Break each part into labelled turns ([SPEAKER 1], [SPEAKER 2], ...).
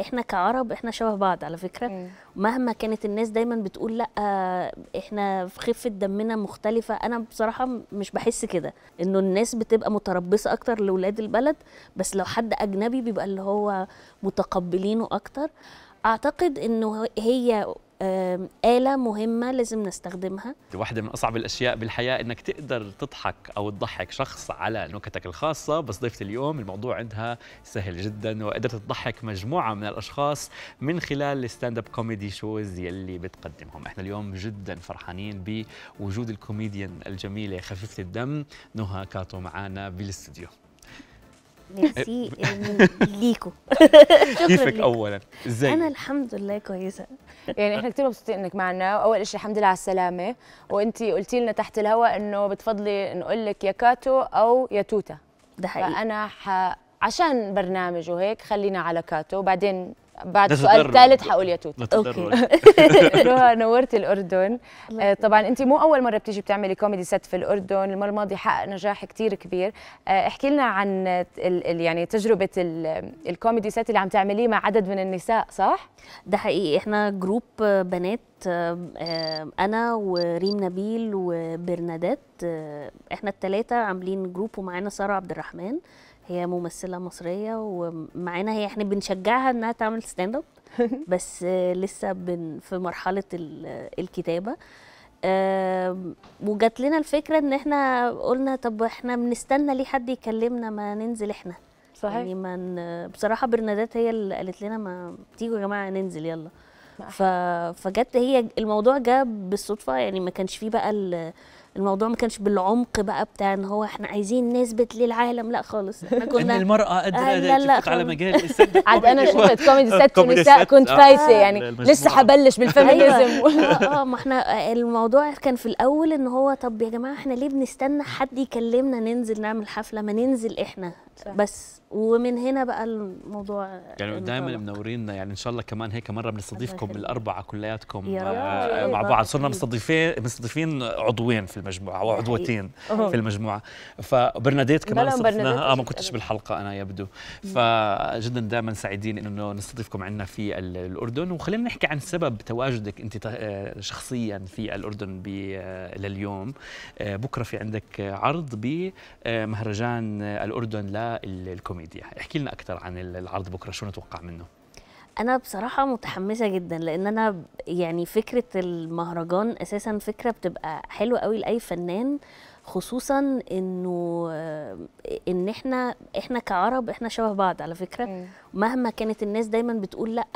[SPEAKER 1] احنا كعرب احنا شبه بعض على فكره مهما كانت الناس دايما بتقول لا احنا في خفه دمنا مختلفه انا بصراحه مش بحس كده انه الناس بتبقى متربصه اكتر لاولاد البلد بس لو حد اجنبي بيبقى اللي هو متقبلينه اكتر اعتقد انه هي آلة مهمة لازم نستخدمها
[SPEAKER 2] واحدة من أصعب الأشياء بالحياة إنك تقدر تضحك أو تضحك شخص على نكتك الخاصة بس ضيفة اليوم الموضوع عندها سهل جدا وقدرت تضحك مجموعة من الأشخاص من خلال الستاند اب كوميدي شوز يلي بتقدمهم إحنا اليوم جدا فرحانين بوجود الكوميديان الجميلة خفيفة الدم نهى كاتو معنا بالاستديو
[SPEAKER 1] ميرسي إيه. إيه، ليكو
[SPEAKER 2] كيفك اولا ازاي انا
[SPEAKER 3] الحمد لله كويسه يعني احنا كثير مبسوطين انك معنا اول شيء الحمد لله على السلامه وانت قلتي لنا تحت الهواء انه بتفضلي نقول لك يا كاتو او يا توتا ده حقيقي فانا ح... عشان برنامج وهيك خلينا على كاتو وبعدين بعد سؤال الثالث حقول يا توت اوكي روها نورت الاردن آه، طبعا انت مو اول مره بتيجي بتعملي كوميدي ست في الاردن المره الماضيه حقق نجاح كثير كبير آه، احكي لنا عن يعني تجربه الكوميدي ست اللي عم تعمليه مع عدد
[SPEAKER 1] من النساء صح ده حقيقي احنا جروب بنات آه، انا وريم نبيل وبرنادات احنا الثلاثه عاملين جروب ومعانا ساره عبد الرحمن هي ممثله مصريه ومعانا هي احنا بنشجعها انها تعمل ستاند اب بس لسه بن في مرحله الكتابه وجات لنا الفكره ان احنا قلنا طب احنا بنستنى ليه حد يكلمنا ما ننزل احنا صحيح يعني من بصراحه برنادات هي اللي قالت لنا ما تيجوا يا جماعه ننزل يلا فجت هي الموضوع جاب بالصدفه يعني ما كانش فيه بقى الموضوع ما كانش بالعمق بقى بتاع ان هو احنا عايزين نثبت للعالم لا خالص احنا كنا ان المراه قادره آه لا على مجال عاد انا شفت كوميدي ست نساء كنت آه، فايسه يعني لسه هبلش بالفيمينيزم أيوة. آه،, اه ما احنا آه، الموضوع كان في الاول ان هو طب يا جماعه احنا ليه بنستنى حد يكلمنا ننزل نعمل حفله ما ننزل احنا صح. بس ومن هنا بقى الموضوع
[SPEAKER 2] يعني دائما منورينا يعني ان شاء الله كمان هيك مره بنستضيفكم الاربعه كلياتكم مع بعض صرنا مستضيفين مستضيفين عضوين في المجموعه وعضوتين يعني، في المجموعه فبرناديت كمان استضفناها اه ما كنتش بالحلقه انا يبدو فجدا دائما سعيدين انه نستضيفكم عندنا في الاردن وخلينا نحكي عن سبب تواجدك انت آه، شخصيا في الاردن آه، لليوم آه، بكره في عندك عرض بمهرجان الاردن للكوميديا احكي لنا اكثر عن العرض بكره شو نتوقع منه
[SPEAKER 1] انا بصراحه متحمسه جدا لان انا يعني فكره المهرجان اساسا فكره بتبقى حلوه قوي لاي فنان خصوصا انه ان احنا احنا كعرب احنا شبه بعض على فكره مهما كانت الناس دايما بتقول لا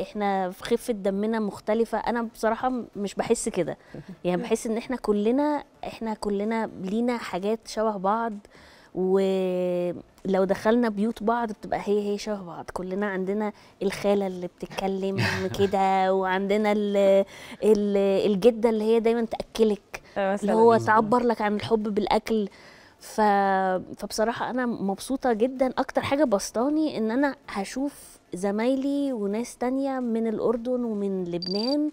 [SPEAKER 1] احنا في خفه دمنا مختلفه انا بصراحه مش بحس كده يعني بحس ان احنا كلنا احنا كلنا لينا حاجات شبه بعض ولو دخلنا بيوت بعض بتبقى هي هي شبه بعض كلنا عندنا الخاله اللي بتتكلم كده وعندنا الـ الـ الجده اللي هي دايما تاكلك آه، اللي هو تعبر لك عن الحب بالاكل ف... فبصراحه انا مبسوطه جدا اكتر حاجه بسطاني ان انا هشوف زمايلي وناس تانية من الاردن ومن لبنان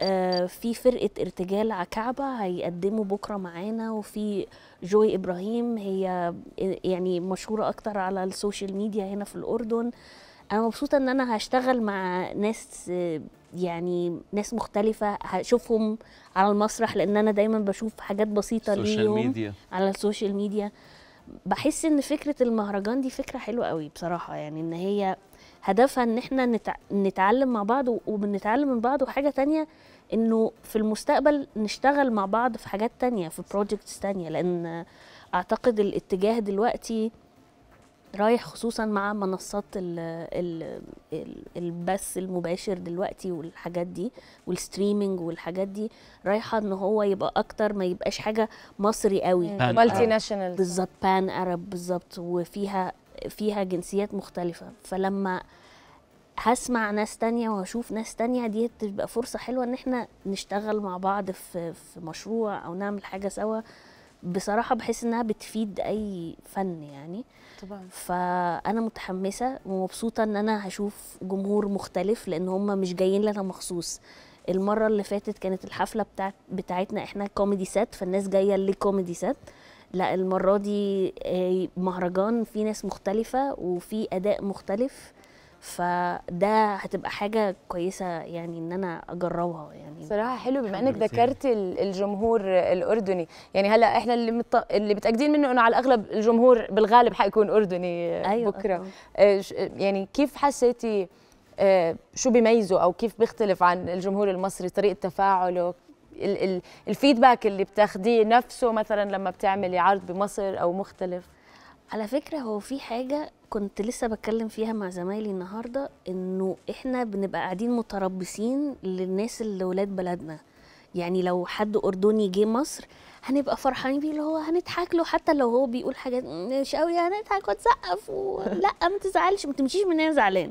[SPEAKER 1] آه، في فرقة ارتجال عكعبة هيقدموا بكرة معانا وفي جوي إبراهيم هي يعني مشهورة أكتر على السوشيال ميديا هنا في الأردن أنا مبسوطة إن أنا هشتغل مع ناس يعني ناس مختلفة هشوفهم على المسرح لأن أنا دايما بشوف حاجات بسيطة ليهم ميديا. على السوشيال ميديا بحس إن فكرة المهرجان دي فكرة حلوة قوي بصراحة يعني إن هي هدفها ان احنا نتعلم مع بعض وبنتعلم من بعض وحاجه تانية انه في المستقبل نشتغل مع بعض في حاجات تانية في بروجكتس تانية لان اعتقد الاتجاه دلوقتي رايح خصوصا مع منصات الـ الـ الـ البث المباشر دلوقتي والحاجات دي والستريمينج والحاجات دي رايحه ان هو يبقى اكتر ما يبقاش حاجه مصري قوي مالتي يعني ناشونال بالظبط بان ارب بالظبط وفيها فيها جنسيات مختلفه فلما هسمع ناس تانية وهشوف ناس تانية دي تبقى فرصة حلوة ان احنا نشتغل مع بعض في, في مشروع او نعمل حاجة سوا بصراحة بحس انها بتفيد اي فن يعني طبعا فانا متحمسة ومبسوطة ان انا هشوف جمهور مختلف لان هم مش جايين لنا مخصوص المرة اللي فاتت كانت الحفلة بتاعت بتاعتنا احنا كوميدي سات فالناس جاية لكوميدي سات لا المرة دي آه، مهرجان في ناس مختلفة وفي أداء مختلف فده هتبقى حاجه كويسه يعني ان انا اجربها يعني صراحه حلو بما انك ذكرت
[SPEAKER 3] الجمهور الاردني يعني هلا احنا اللي مت... اللي متاكدين منه انه على الاغلب الجمهور بالغالب حيكون اردني أيوة بكره أيوة. يعني كيف حسيتي آه، شو بيميزه او كيف بيختلف عن الجمهور المصري طريقه تفاعله الفيدباك اللي بتاخديه نفسه مثلا لما بتعملي عرض بمصر او مختلف
[SPEAKER 1] على فكرة هو في حاجة كنت لسه بتكلم فيها مع زمايلي النهاردة انه احنا بنبقى قاعدين متربصين للناس اللي ولاد بلدنا يعني لو حد اردني جه مصر هنبقى فرحانين بيه اللي هو هنضحك له حتى لو هو بيقول حاجات مش قوي يعني، هنضحك ونسقف لا ما تزعلش ما تمشيش من هنا زعلان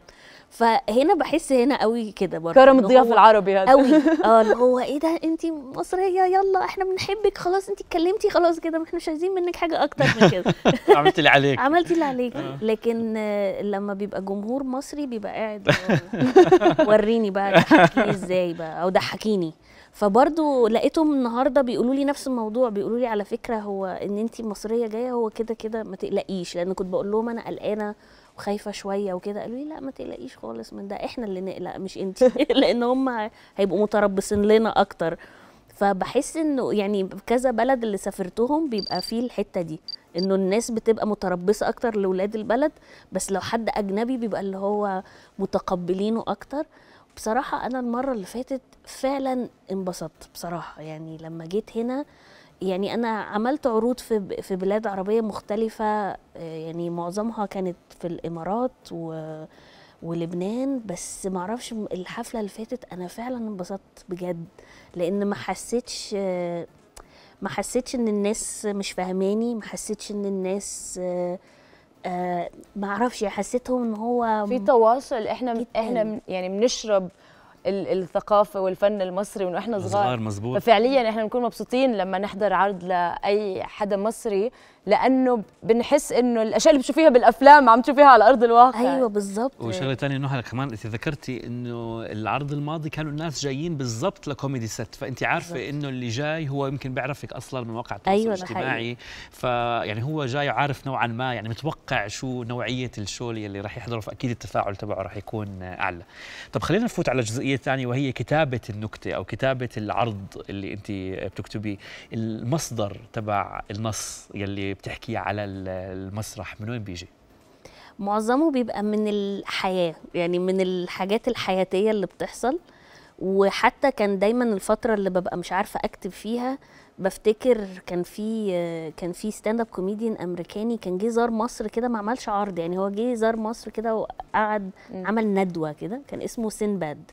[SPEAKER 1] فهنا بحس هنا قوي كده برضه كرم الضيافه العربي هذا يعني. قوي اه اللي هو ايه ده انت مصريه يلا احنا بنحبك خلاص انت اتكلمتي خلاص كده احنا مش عايزين منك حاجه اكتر من
[SPEAKER 2] كده عملتي اللي عليك عملتي
[SPEAKER 1] اللي عليك آه. لكن لما بيبقى جمهور مصري بيبقى قاعد آه، وريني بقى ضحكيني ازاي بقى او ضحكيني فبرضه لقيتهم النهارده بيقولوا لي نفس الموضوع بيقولوا لي على فكره هو ان انت مصريه جايه هو كده كده ما تقلقيش لان كنت بقول لهم انا قلقانه وخايفه شويه وكده قالوا لي لا ما تقلقيش خالص من ده احنا اللي نقلق مش انت لان هم هيبقوا متربصين لنا اكتر فبحس انه يعني كذا بلد اللي سافرتهم بيبقى فيه الحته دي انه الناس بتبقى متربصه اكتر لاولاد البلد بس لو حد اجنبي بيبقى اللي هو متقبلينه اكتر بصراحة أنا المرة اللي فاتت فعلا انبسطت بصراحة يعني لما جيت هنا يعني أنا عملت عروض في في بلاد عربية مختلفة آه، يعني معظمها كانت في الإمارات و ولبنان بس معرفش الحفلة اللي فاتت أنا فعلا انبسطت بجد لأن ما حسيتش آه، ما حسيتش إن الناس مش فاهماني ما حسيتش إن الناس آه، آه، ما اعرفش حسيتهم ان هو في تواصل احنا جداً.
[SPEAKER 3] احنا يعني بنشرب الثقافه والفن المصري من واحنا صغار مزبوط. ففعليا احنا بنكون مبسوطين لما نحضر عرض لاي حدا مصري لانه بنحس انه الاشياء اللي بتشوفيها بالافلام عم تشوفيها على ارض الواقع ايوه بالضبط وشغله
[SPEAKER 2] ثانيه انه كمان انت ذكرتي انه العرض الماضي كانوا الناس جايين بالضبط لكوميدي ست فانت عارفه بالزبط. انه اللي جاي هو يمكن بيعرفك اصلا من واقع التواصل أيوة الاجتماعي فيعني هو جاي عارف نوعا ما يعني متوقع شو نوعيه الشو اللي راح يحضره فاكيد التفاعل تبعه راح يكون اعلى طب خلينا نفوت على جزئيه ثانيه وهي كتابه النكته او كتابه العرض اللي انت بتكتبيه المصدر تبع النص يلي بتحكي على المسرح من وين بيجي؟
[SPEAKER 1] معظمه بيبقى من الحياة يعني من الحاجات الحياتية اللي بتحصل وحتى كان دايما الفترة اللي ببقى مش عارفة أكتب فيها بفتكر كان في كان في ستاند اب كوميديان امريكاني كان جه زار مصر كده ما عملش عرض يعني هو جه زار مصر كده وقعد عمل ندوه كده كان اسمه سنباد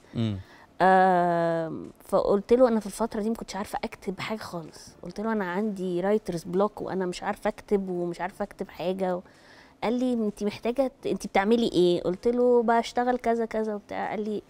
[SPEAKER 1] فقلت له انا في الفتره دي ما كنتش عارفه اكتب حاجه خالص قلت له انا عندي رايترز بلوك وانا مش عارفه اكتب ومش عارفه اكتب حاجه و... قال لي انت محتاجه انت بتعملي ايه قلت له بشتغل كذا كذا وبتاع قال لي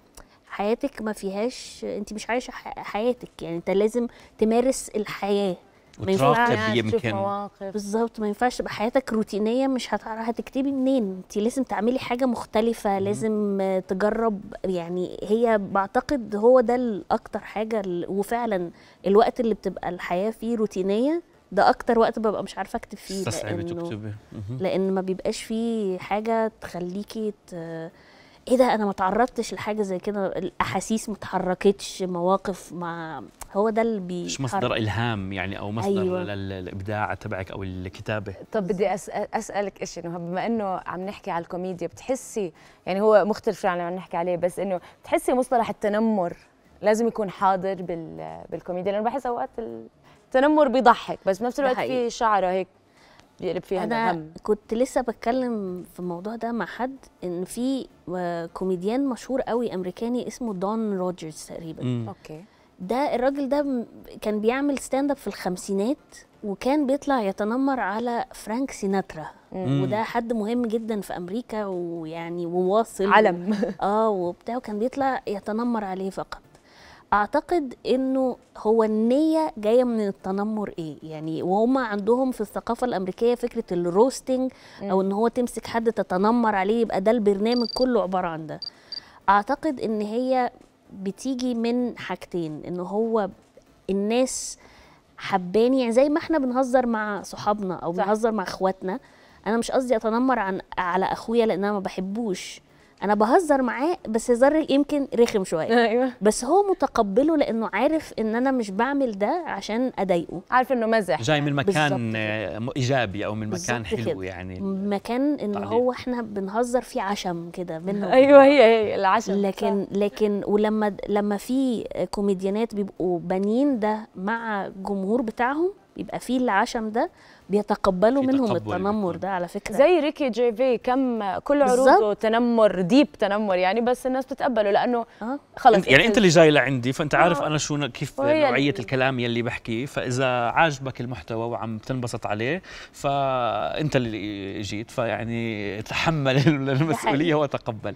[SPEAKER 1] حياتك ما فيهاش انت مش عايشه حياتك يعني انت لازم تمارس الحياه وتراقب يمكن بالظبط ما ينفعش تبقى حياتك روتينيه مش هتعرف هتكتبي منين انت لازم تعملي حاجه مختلفه لازم تجرب يعني هي بعتقد هو ده الاكتر حاجه وفعلا الوقت اللي بتبقى الحياه فيه روتينيه ده اكتر وقت ببقى مش عارفه اكتب فيه لانه تكتبي. لان ما بيبقاش فيه حاجه تخليكي ت... ايه ده انا ما تعرضتش لحاجه زي كده الاحاسيس ما اتحركتش مواقف ما هو ده اللي بي مش مصدر
[SPEAKER 2] الهام يعني او مصدر أيوة. الابداع تبعك او الكتابه
[SPEAKER 1] طب بدي
[SPEAKER 3] اسال اسالك شيء انه بما انه عم نحكي على الكوميديا بتحسي يعني هو مختلف عن اللي عم نحكي عليه بس انه بتحسي مصطلح التنمر لازم يكون حاضر بالكوميديا لانه بحس اوقات
[SPEAKER 1] التنمر بيضحك بس بنفس الوقت في شعره هيك يقلب فيها أنا هم كنت لسه بتكلم في الموضوع ده مع حد ان في آه، كوميديان مشهور قوي امريكاني اسمه دون روجرز تقريبا اوكي ده الراجل ده كان بيعمل ستاند اب في الخمسينات وكان بيطلع يتنمر على فرانك سيناترا مم. وده حد مهم جدا في امريكا ويعني وواصل علم اه وبتاع وكان بيطلع يتنمر عليه فقط اعتقد انه هو النيه جايه من التنمر ايه يعني وهم عندهم في الثقافه الامريكيه فكره الروستنج او ان هو تمسك حد تتنمر عليه يبقى ده البرنامج كله عباره عن ده اعتقد ان هي بتيجي من حاجتين ان هو الناس حباني يعني زي ما احنا بنهزر مع صحابنا او بنهزر مع اخواتنا انا مش قصدي اتنمر عن على اخويا لان انا ما بحبوش انا بهزر معاه بس هزار يمكن رخم شويه ايوه بس هو متقبله لانه عارف ان انا مش بعمل ده عشان اضايقه عارف انه مزح جاي من مكان
[SPEAKER 2] ايجابي او من مكان حلو كده. يعني
[SPEAKER 1] مكان ان هو احنا بنهزر فيه عشم كده منه ايوه هي هي العشم لكن صح. لكن ولما لما في كوميديانات بيبقوا بانيين ده مع الجمهور بتاعهم يبقى فيه العشم ده بيتقبلوا منهم التنمر
[SPEAKER 3] ده على فكره زي ريكي جي في كم كل عروضه تنمر ديب تنمر يعني بس الناس بتتقبله لانه آه. خلص يعني, يعني انت اللي جاي
[SPEAKER 2] لعندي فانت عارف آه. انا شو كيف نوعيه الكلام يلي بحكيه فاذا عاجبك المحتوى وعم تنبسط عليه فانت اللي جيت فيعني تحمل المسؤوليه وتقبل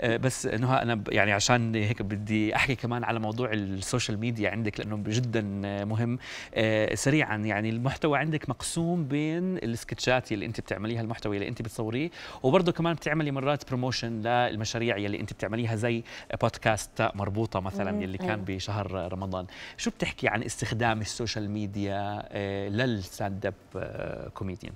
[SPEAKER 2] آه، بس نهى انا يعني عشان هيك بدي احكي كمان على موضوع السوشيال ميديا عندك لانه جدا مهم آه، سريعا يعني المحتوى عندك مقسوم بين السكتشات اللي انت بتعمليها المحتوى اللي انت بتصوريه وبرضه كمان بتعملي مرات بروموشن للمشاريع اللي انت بتعمليها زي بودكاست مربوطه مثلا اللي أيوة. كان بشهر رمضان شو بتحكي عن استخدام السوشيال ميديا للستاند اب كوميديان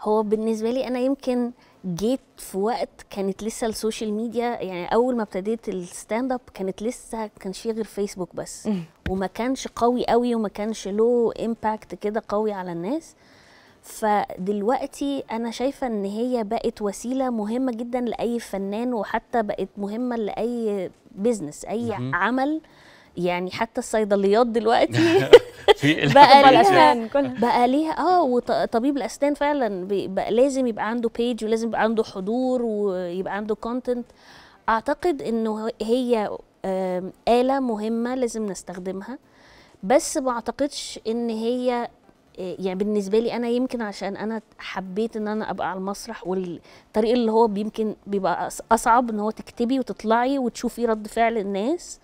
[SPEAKER 1] هو بالنسبه لي انا يمكن جيت في وقت كانت لسه السوشيال ميديا يعني اول ما ابتديت الستاند اب كانت لسه كانش فيه غير فيسبوك بس وما كانش قوي قوي وما كانش له امباكت كده قوي على الناس فدلوقتي انا شايفه ان هي بقت وسيله مهمه جدا لاي فنان وحتى بقت مهمه لاي بزنس اي عمل يعني حتى الصيدليات دلوقتي
[SPEAKER 3] في بقى ليها
[SPEAKER 1] بقى ليها اه وطبيب الاسنان فعلا بقى لازم يبقى عنده بيج ولازم يبقى عنده حضور ويبقى عنده كونتنت اعتقد انه هي آلة مهمة لازم نستخدمها بس ما اعتقدش ان هي آه، يعني بالنسبة لي أنا يمكن عشان أنا حبيت إن أنا أبقى على المسرح والطريق اللي هو يمكن بيبقى أصعب إن هو تكتبي وتطلعي وتشوفي رد فعل الناس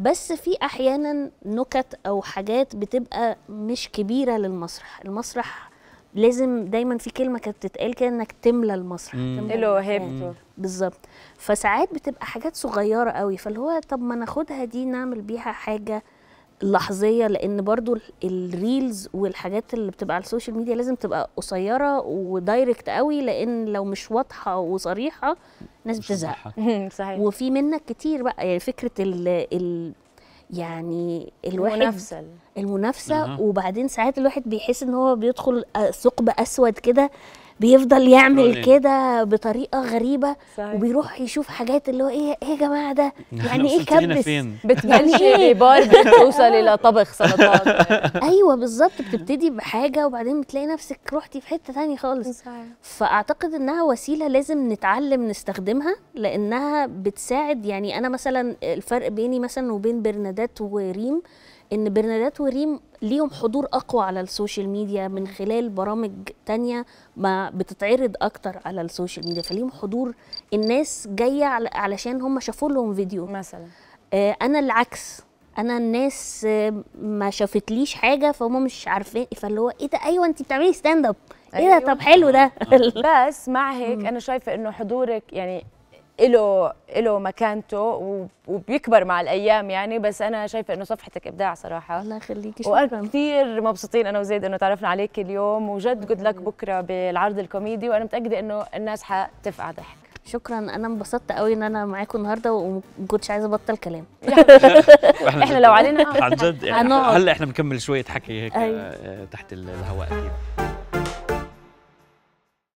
[SPEAKER 1] بس في احيانا نكت او حاجات بتبقى مش كبيره للمسرح المسرح لازم دايما في كلمه كانت بتتقال كده انك تملى المسرح تملى بالظبط فساعات بتبقى حاجات صغيره قوي فاللي هو طب ما ناخدها دي نعمل بيها حاجه لحظيه لان برضو الريلز والحاجات اللي بتبقى على السوشيال ميديا لازم تبقى قصيره ودايركت قوي لان لو مش واضحه وصريحه الناس بتزهق صحيح وفي منك كتير بقى يعني فكره ال ال يعني الواحد المنافسه المنافسه وبعدين ساعات الواحد بيحس ان هو بيدخل ثقب اسود كده بيفضل يعمل إيه؟ كده بطريقه غريبه صحيح. وبيروح يشوف حاجات اللي هو ايه ايه يا جماعه ده يعني ايه كبس بتبلش يعني ايه بار بتوصل الى طبخ سلطات ايوه بالظبط بتبتدي بحاجه وبعدين بتلاقي نفسك رحتي في حته ثانيه خالص صحيح. فاعتقد انها وسيله لازم نتعلم نستخدمها لانها بتساعد يعني انا مثلا الفرق بيني مثلا وبين برنادات وريم ان برنادات وريم ليهم حضور اقوى على السوشيال ميديا من خلال برامج تانية ما بتتعرض اكتر على السوشيال ميديا فليهم حضور الناس جايه علشان هم شافوا لهم فيديو مثلا آه انا العكس انا الناس ما شافتليش حاجه فهم مش عارفين فاللي هو ايه ده ايوه انت بتعملي ستاند اب ايه ده أيوة. طب حلو ده
[SPEAKER 3] بس مع هيك انا شايفه انه حضورك يعني له له مكانته وبيكبر مع الايام يعني بس انا شايفه انه صفحتك ابداع صراحه الله يخليكي شكرا كثير مبسوطين انا وزيد انه تعرفنا عليك اليوم وجد جود لك بكره بالعرض الكوميدي
[SPEAKER 1] وانا متاكده انه الناس حتفقع ضحك شكرا انا انبسطت قوي ان انا معاكم النهارده وما كنتش عايزه ابطل كلام احنا لو علينا عن جد هلا
[SPEAKER 2] احنا بنكمل شويه حكي هيك أيوة. آه، تحت الهواء اكيد